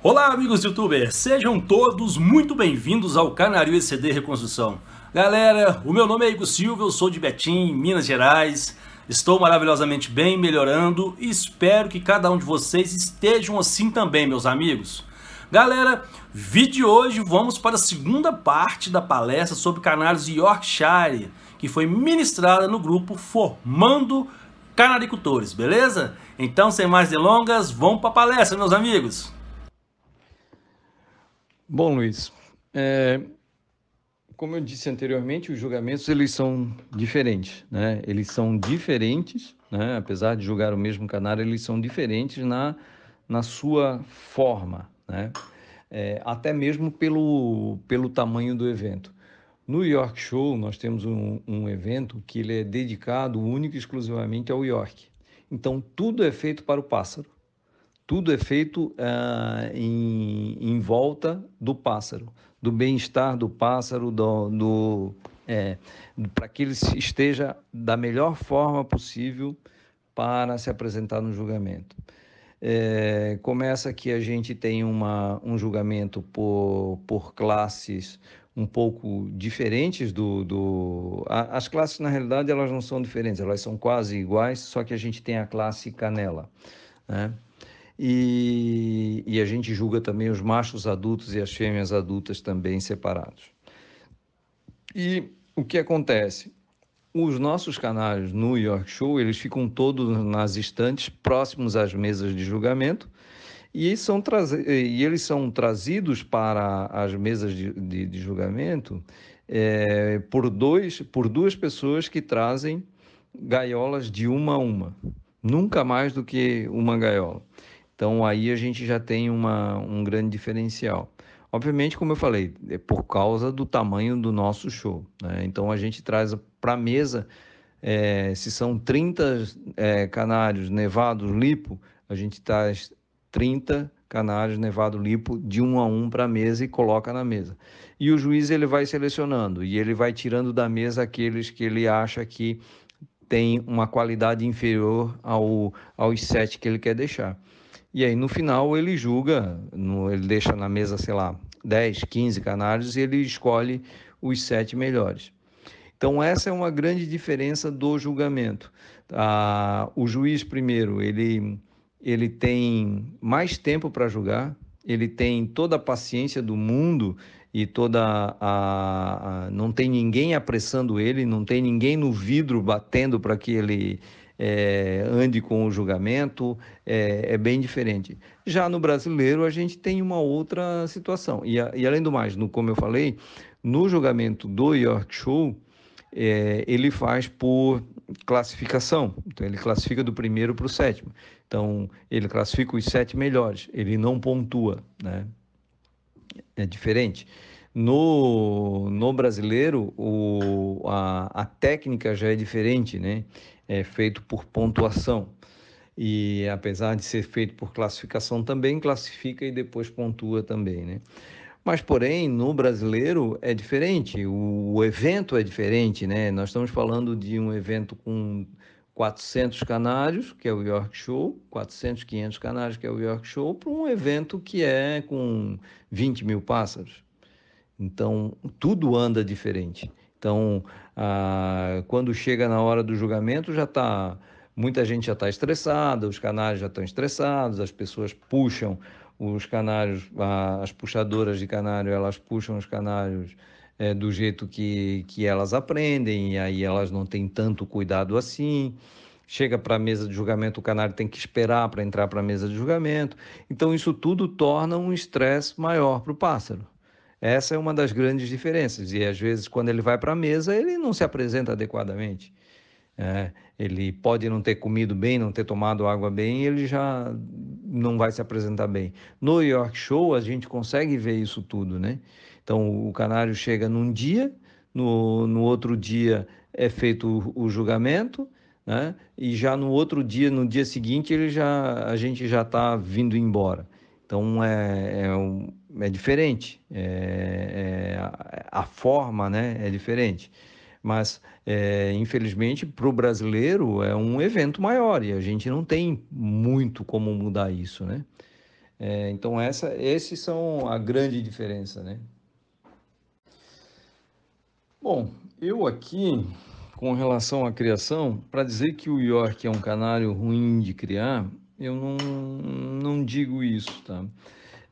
Olá, amigos youtubers! Sejam todos muito bem-vindos ao Canario ECD Reconstrução. Galera, o meu nome é Igor Silva, eu sou de Betim, Minas Gerais. Estou maravilhosamente bem, melhorando e espero que cada um de vocês estejam assim também, meus amigos. Galera, vídeo de hoje vamos para a segunda parte da palestra sobre canários Yorkshire, que foi ministrada no grupo Formando Canaricultores, beleza? Então, sem mais delongas, vamos para a palestra, meus amigos! Bom, Luiz, é, como eu disse anteriormente, os julgamentos eles são diferentes, né? Eles são diferentes, né? apesar de julgar o mesmo canário, eles são diferentes na, na sua forma, né? É, até mesmo pelo, pelo tamanho do evento. No York Show, nós temos um, um evento que ele é dedicado único e exclusivamente ao York. Então, tudo é feito para o pássaro. Tudo é feito uh, em, em, volta do pássaro, do bem-estar do pássaro, do, do é, para que ele esteja da melhor forma possível para se apresentar no julgamento. É, começa que a gente tem uma, um julgamento por, por classes um pouco diferentes do, do... As classes, na realidade, elas não são diferentes, elas são quase iguais, só que a gente tem a classe canela, né? e, e a gente julga também os machos adultos e as fêmeas adultas também separados. E o que acontece? Os nossos canais no York Show, eles ficam todos nas estantes, próximos às mesas de julgamento, e, são e eles são trazidos para as mesas de, de, de julgamento é, por, dois, por duas pessoas que trazem gaiolas de uma a uma, nunca mais do que uma gaiola. Então aí a gente já tem uma, um grande diferencial. Obviamente, como eu falei, é por causa do tamanho do nosso show. Né? Então a gente traz para a mesa, é, se são 30 é, canários nevados lipo, a gente traz 30 canários nevado lipo de um a um para a mesa e coloca na mesa. E o juiz ele vai selecionando e ele vai tirando da mesa aqueles que ele acha que tem uma qualidade inferior ao, aos sete que ele quer deixar. E aí no final ele julga, ele deixa na mesa, sei lá, 10, 15 canários e ele escolhe os sete melhores. Então essa é uma grande diferença do julgamento. Ah, o juiz primeiro ele ele tem mais tempo para julgar, ele tem toda a paciência do mundo e toda a, a, não tem ninguém apressando ele, não tem ninguém no vidro batendo para que ele é, ande com o julgamento, é, é, bem diferente. Já no brasileiro, a gente tem uma outra situação. E, a, e além do mais, no, como eu falei, no julgamento do York Show, é, ele faz por classificação. Então, ele classifica do primeiro para o sétimo. Então, ele classifica os sete melhores, ele não pontua, né? É diferente. No, no brasileiro, o, a, a técnica já é diferente, né? é feito por pontuação. E apesar de ser feito por classificação também, classifica e depois pontua também, né? Mas, porém, no brasileiro é diferente, o, evento é diferente, né? Nós estamos falando de um evento com 400 canários, que é o York Show, 400, 500 canários, que é o York Show, para um evento que é com 20 mil pássaros. Então, tudo anda diferente. Então, ah, quando chega na hora do julgamento, já está muita gente já está estressada, os canários já estão estressados, as pessoas puxam os canários, as puxadoras de canário, elas puxam os canários é, do jeito que, que elas aprendem, e aí elas não têm tanto cuidado assim. Chega para a mesa de julgamento, o canário tem que esperar para entrar para a mesa de julgamento. Então, isso tudo torna um estresse maior para o pássaro. Essa é uma das grandes diferenças. E às vezes, quando ele vai para a mesa, ele não se apresenta adequadamente. É, ele pode não ter comido bem, não ter tomado água bem, ele já não vai se apresentar bem. No York Show, a gente consegue ver isso tudo, né? Então, o canário chega num dia, no, no outro dia é feito o, o julgamento, né? E já no outro dia, no dia seguinte, ele já, a gente já está vindo embora. Então é, é um, é diferente, é, é, a forma né, é diferente. Mas, é, infelizmente, para o brasileiro é um evento maior e a gente não tem muito como mudar isso, né? É, então, essa, esses são a grande diferença, né? Bom, eu aqui, com relação à criação, para dizer que o York é um canário ruim de criar, eu não, não digo isso, tá?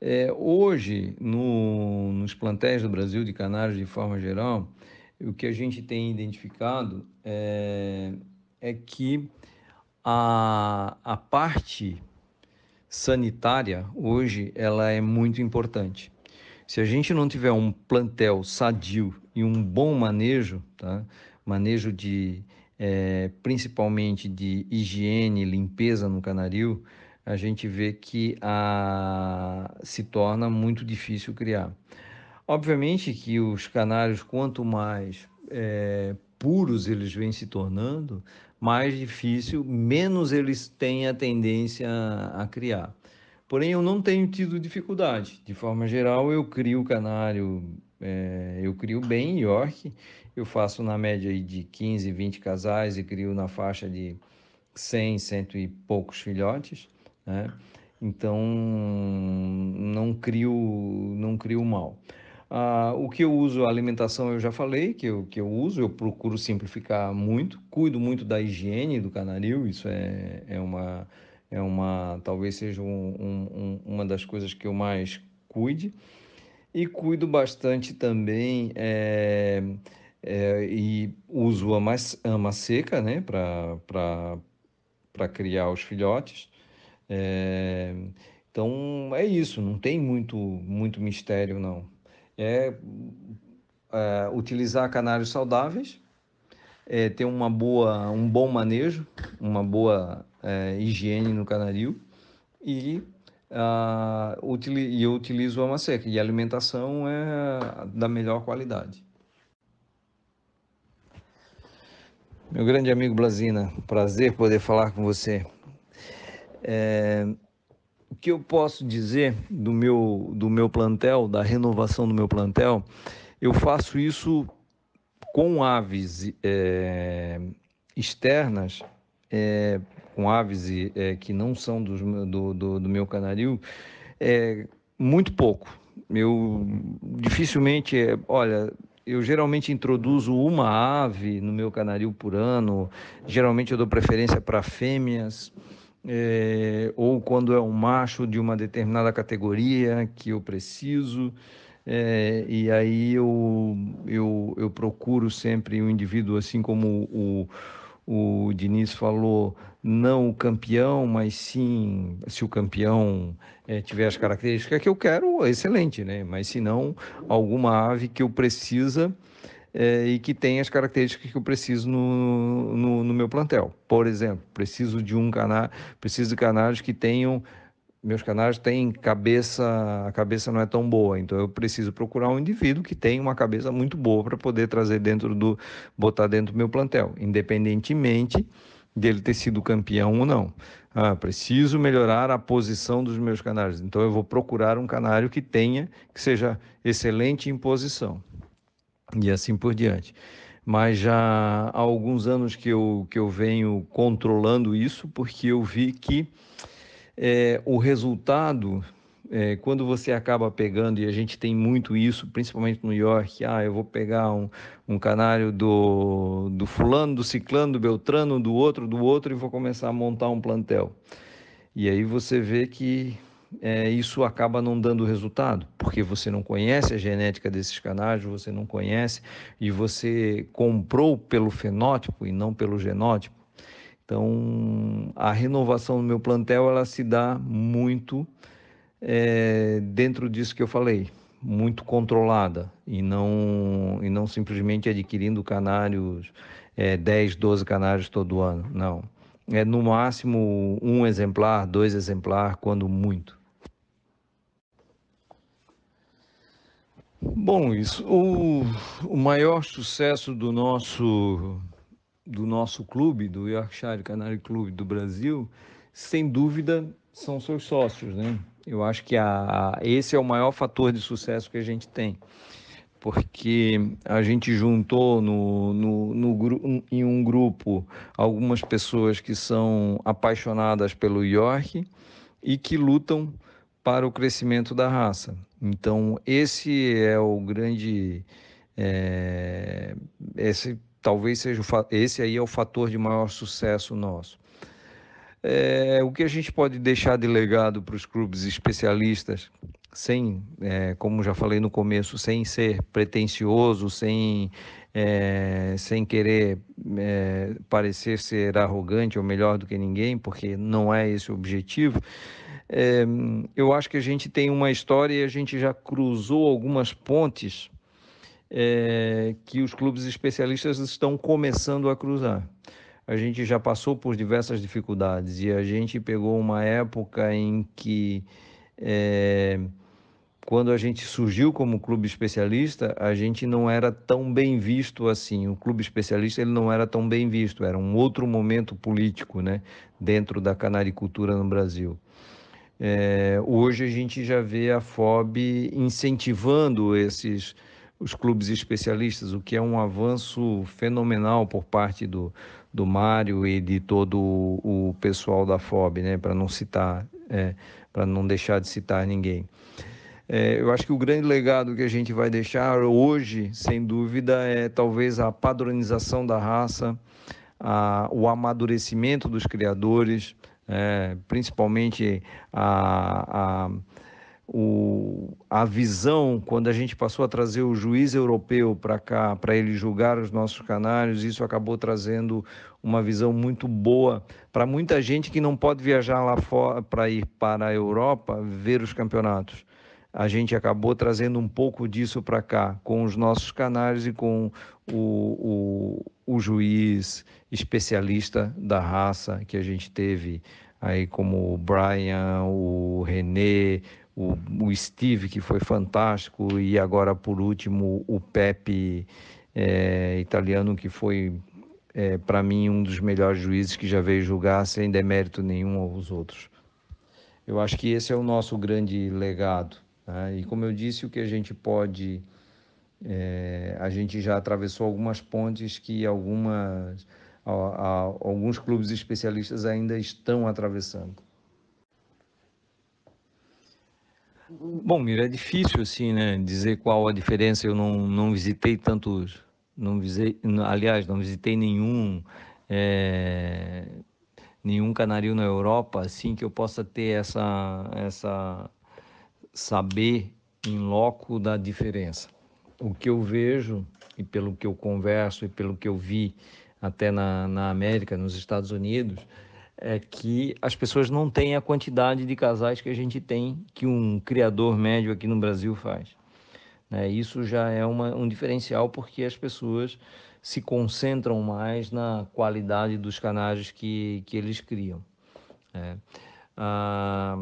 É, hoje, no, nos plantéis do Brasil de canários de forma geral, o que a gente tem identificado é, é que a, a parte sanitária hoje ela é muito importante. Se a gente não tiver um plantel sadio e um bom manejo, tá? manejo de é, principalmente de higiene, limpeza no canaril, a gente vê que a, ah, se torna muito difícil criar. Obviamente que os canários, quanto mais é, puros eles vêm se tornando, mais difícil, menos eles têm a tendência a, a criar. Porém, eu não tenho tido dificuldade. De forma geral, eu crio canário, é, eu crio bem York, eu faço na média de 15, 20 casais e crio na faixa de 100, 100 e poucos filhotes. Né? Então, não crio, não crio mal. Ah, o que eu uso, a alimentação eu já falei que eu, que eu uso, eu procuro simplificar muito, cuido muito da higiene do canaril, isso é, é uma, é uma, talvez seja um, um, uma das coisas que eu mais cuide. E cuido bastante também é, é, e uso a ama seca, né, para criar os filhotes. É, então é isso, não tem muito, muito mistério não. É, é utilizar canários saudáveis, é, ter uma boa, um bom manejo, uma boa eh, higiene no canaril e uh, eu utilizo a seca e a alimentação é da melhor qualidade. Meu grande amigo Blazina, prazer poder falar com você. É, o que eu posso dizer do meu, do meu plantel, da renovação do meu plantel, eu faço isso com aves é, externas, é, com aves é, que não são dos, do, do, do, meu canaril, é, muito pouco. Eu dificilmente, é, olha, eu geralmente introduzo uma ave no meu canaril por ano. Geralmente eu dou preferência para fêmeas é, ou quando é um macho de uma determinada categoria que eu preciso. É, e aí eu, eu, eu procuro sempre um indivíduo, assim como o, o Diniz falou, não o campeão, mas sim se o campeão é, tiver as características que eu quero, excelente, né? Mas se não, alguma ave que eu precisa é, e que tem as características que eu preciso no, no, no meu plantel. Por exemplo, preciso de um canário, preciso de canários que tenham meus canários têm cabeça, a cabeça não é tão boa, então eu preciso procurar um indivíduo que tenha uma cabeça muito boa para poder trazer dentro do, botar dentro do meu plantel, independentemente dele ter sido campeão ou não. Ah, preciso melhorar a posição dos meus canários, então eu vou procurar um canário que tenha, que seja excelente em posição e assim por diante. Mas já há alguns anos que eu, que eu venho controlando isso, porque eu vi que é, o resultado, é, quando você acaba pegando, e a gente tem muito isso, principalmente no York, ah, eu vou pegar um, um canário do, do fulano, do ciclano, do beltrano, do outro, do outro, e vou começar a montar um plantel. E aí você vê que é, isso acaba não dando resultado, porque você não conhece a genética desses canais, você não conhece e você comprou pelo fenótipo e não pelo genótipo. Então, a renovação do meu plantel ela se dá muito é, dentro disso que eu falei, muito controlada e não, e não simplesmente adquirindo canários, é, 10, 12 canários todo ano, não é no máximo um exemplar, dois exemplar, quando muito. Bom, isso, o, o maior sucesso do nosso, do nosso clube, do Yorkshire Canary Clube do Brasil, sem dúvida são seus sócios, né? Eu acho que a, esse é o maior fator de sucesso que a gente tem, porque a gente juntou no, no, no, em um grupo algumas pessoas que são apaixonadas pelo York e que lutam para o crescimento da raça. Então, esse é o grande. É, esse talvez seja o, esse aí é o fator de maior sucesso nosso. É, o que a gente pode deixar de legado para os clubes especialistas, sem, é, como já falei no começo, sem ser pretencioso, sem, é, sem querer é, parecer ser arrogante ou melhor do que ninguém, porque não é esse o objetivo, é, eu acho que a gente tem uma história e a gente já cruzou algumas pontes é, que os clubes especialistas estão começando a cruzar. A gente já passou por diversas dificuldades e a gente pegou uma época em que, é, quando a gente surgiu como clube especialista, a gente não era tão bem visto assim. O clube especialista ele não era tão bem visto, era um outro momento político né, dentro da canaricultura no Brasil. É, hoje a gente já vê a FOB incentivando esses os clubes especialistas, o que é um avanço fenomenal por parte do, do Mário e de todo o, pessoal da FOB, né? para não citar, é, para não deixar de citar ninguém. É, eu acho que o grande legado que a gente vai deixar hoje, sem dúvida, é talvez a padronização da raça, a, o amadurecimento dos criadores, é, principalmente a, a, o, a visão, quando a gente passou a trazer o juiz europeu para cá, para ele julgar os nossos canários, isso acabou trazendo uma visão muito boa para muita gente que não pode viajar lá fora para ir para a Europa ver os campeonatos a gente acabou trazendo um pouco disso para cá, com os nossos canais e com o, o, o, juiz especialista da raça que a gente teve, aí como o Brian, o René, o, o Steve, que foi fantástico, e agora, por último, o Pepe é, italiano, que foi é, para mim, um dos melhores juízes que já veio julgar sem demérito nenhum aos outros. Eu acho que esse é o nosso grande legado. Né? E como eu disse, o que a gente pode. É, a gente já atravessou algumas pontes que algumas, a, a, alguns clubes especialistas ainda estão atravessando. Bom, Mira, é difícil assim, né, dizer qual a diferença. Eu não, não visitei tantos, não visitei, aliás, não visitei nenhum é, nenhum canário na Europa assim que eu possa ter essa essa saber em loco da diferença. O que eu vejo, e pelo que eu converso, e pelo que eu vi até na, na América, nos Estados Unidos, é que as pessoas não têm a quantidade de casais que a gente tem, que um criador médio aqui no Brasil faz. Né? Isso já é uma, um diferencial porque as pessoas se concentram mais na qualidade dos canais que, que eles criam. Né? Ah,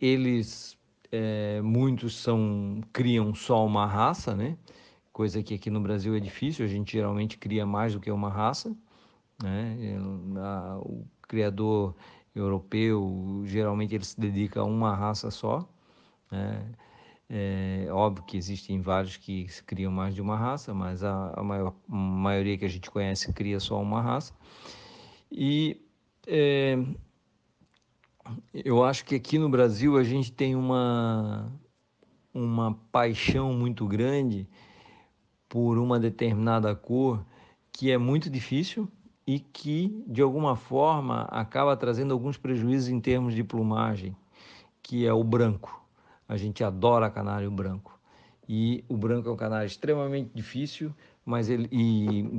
eles é, muitos são criam só uma raça, né? Coisa que aqui no Brasil é difícil, a gente geralmente cria mais do que uma raça, né? O criador europeu geralmente ele se dedica a uma raça só, né? É óbvio que existem vários que criam mais de uma raça, mas a, a maior, maioria que a gente conhece cria só uma raça. E é, eu acho que aqui no Brasil a gente tem uma, uma paixão muito grande por uma determinada cor que é muito difícil e que, de alguma forma, acaba trazendo alguns prejuízos em termos de plumagem, que é o branco. A gente adora canário branco. E o branco é um canário extremamente difícil mas ele,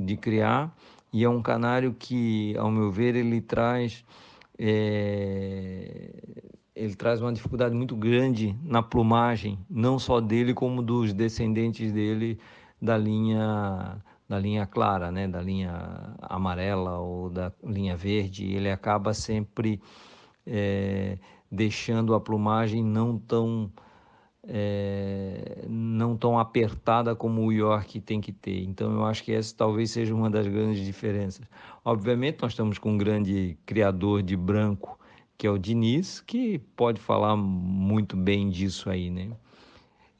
de criar, e é um canário que, ao meu ver, ele traz é, ele traz uma dificuldade muito grande na plumagem, não só dele como dos descendentes dele da linha da linha clara, né, da linha amarela ou da linha verde. Ele acaba sempre é, deixando a plumagem não tão é, não tão apertada como o York tem que ter. Então, eu acho que essa talvez seja uma das grandes diferenças. Obviamente, nós estamos com um grande criador de branco, que é o Diniz, que pode falar muito bem disso aí, né?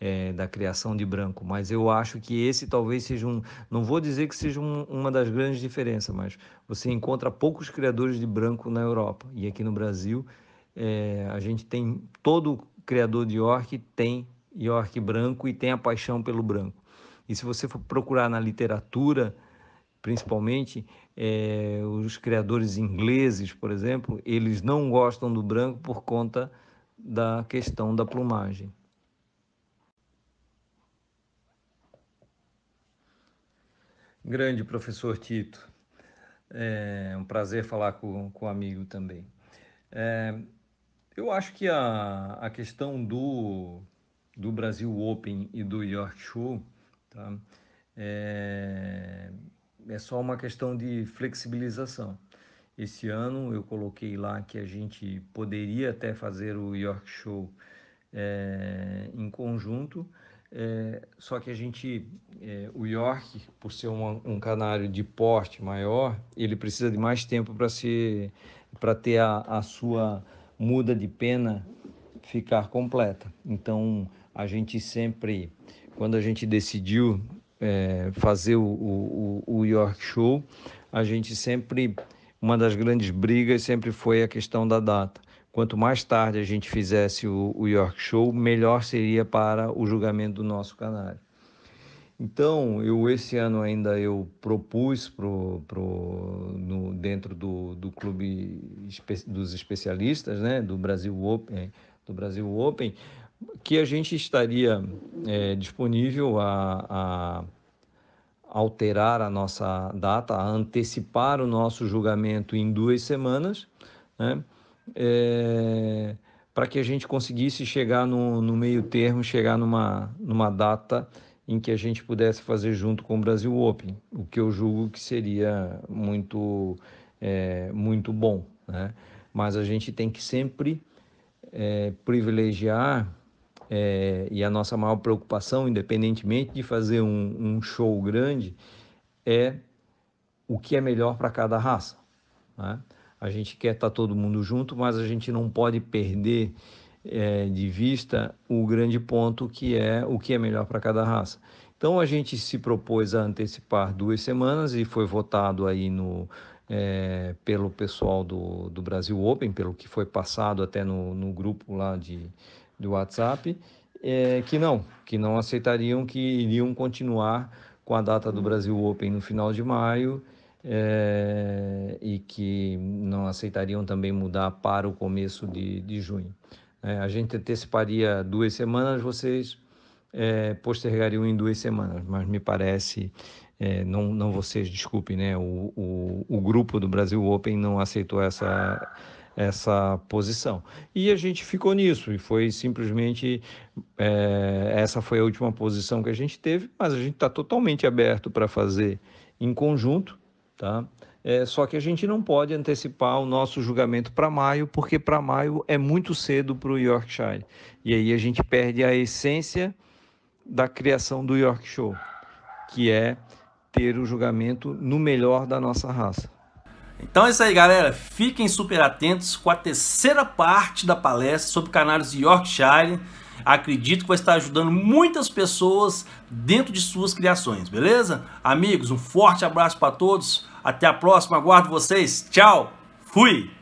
É, da criação de branco, mas eu acho que esse talvez seja um, não vou dizer que seja um, uma das grandes diferenças, mas você encontra poucos criadores de branco na Europa e aqui no Brasil é, a gente tem todo criador de York tem York branco e tem a paixão pelo branco. E se você for procurar na literatura, principalmente é, os criadores ingleses, por exemplo, eles não gostam do branco por conta da questão da plumagem. Grande professor Tito, é um prazer falar com, com o amigo também. É, eu acho que a, a questão do, do Brasil Open e do York Show tá? é, é só uma questão de flexibilização. Esse ano eu coloquei lá que a gente poderia até fazer o York Show é, em conjunto, é, só que a gente, é, o York, por ser um canário de porte maior, ele precisa de mais tempo para para ter a, a sua muda de pena ficar completa. Então, a gente sempre, quando a gente decidiu é, fazer o, o, o York Show, a gente sempre, uma das grandes brigas sempre foi a questão da data. Quanto mais tarde a gente fizesse o, o York Show, melhor seria para o julgamento do nosso canário. Então, eu esse ano ainda eu propus pro, pro, no, dentro do, do clube espe, dos especialistas, né, do Brasil Open, do Brasil Open, que a gente estaria é, disponível a, a alterar a nossa data, a antecipar o nosso julgamento em duas semanas, né? É, para que a gente conseguisse chegar no, no meio termo, chegar numa, numa data em que a gente pudesse fazer junto com o Brasil Open, o que eu julgo que seria muito, é, muito bom. Né? Mas a gente tem que sempre é, privilegiar é, e a nossa maior preocupação, independentemente de fazer um, um show grande, é o que é melhor para cada raça. Né? A gente quer estar tá todo mundo junto, mas a gente não pode perder é, de vista o grande ponto que é o que é melhor para cada raça. Então a gente se propôs a antecipar duas semanas e foi votado aí no é, pelo pessoal do, do Brasil Open, pelo que foi passado até no, no grupo lá de, do WhatsApp, é, que não, que não aceitariam que iriam continuar com a data do Brasil Open no final de maio é, e que não aceitariam também mudar para o começo de, de junho. É, a gente anteciparia duas semanas, vocês é, postergariam em duas semanas, mas me parece, é, não, não vocês, desculpem, né? O, o, o grupo do Brasil Open não aceitou essa essa posição. E a gente ficou nisso, e foi simplesmente é, essa foi a última posição que a gente teve, mas a gente está totalmente aberto para fazer em conjunto, tá? É, só que a gente não pode antecipar o nosso julgamento para maio, porque para maio é muito cedo para o Yorkshire. E aí a gente perde a essência da criação do Yorkshire, que é ter o julgamento no melhor da nossa raça. Então é isso aí, galera. Fiquem super atentos com a terceira parte da palestra sobre canários Yorkshire. Acredito que vai estar ajudando muitas pessoas dentro de suas criações, beleza? Amigos, um forte abraço para todos. Até a próxima, aguardo vocês. Tchau, fui!